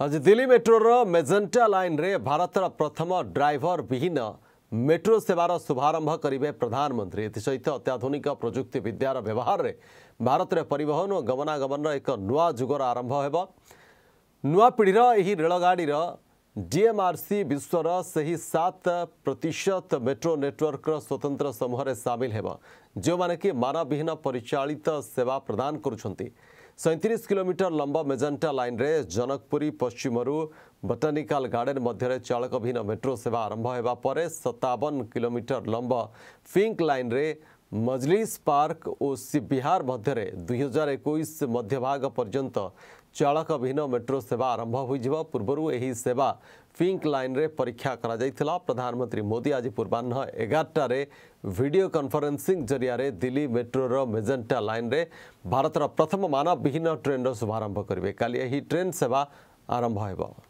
हजुर दिल्ली मेट्रो र मेजेन्टा रे भारत प्रथम विहीन मेट्रो सेवार शुभारम्भ गरे प्रधानमन्त्री सहित अत्याधुनिक व्यवहार प्रयुक्तिविद्यार परिवहन भारतन गमनागमन र एक एही आरम्भ रा डीएमआरसी विश्व र सही सात प्रतिशत मेट्रो नेटवर्क स्वतन्त्र समूहले साम हो कि विहीन परिचालित सेवा प्रदान गर्ुन सैंतीस किलोमीटर लंब मेजेटा लाइन रे जनकपुरी पश्चिमर बटानिकाल गार्डेन मध्य चालकहीन मेट्रो सेवा आरंभ होगापर सतावन किलोमीटर लंब फिंक लाइन मजलिस पार्क और सीबिहार मध्य दुई हजार एक पर्यंत चालक विहन मेट्रो सेवा आरंभ हो पूर्वर यह सेवा पिंक लाइन रे परीक्षा करा प्रधानमंत्री मोदी आज पूर्वाह एगारटे भिड कॉन्फ्रेंसिंग जरिया दिल्ली मेट्रोर मेजेटा लाइन रे भारत प्रथम मानव विहीन ट्रेन रुभारंभ करेंगे का ट्रेन सेवा आरंभ हो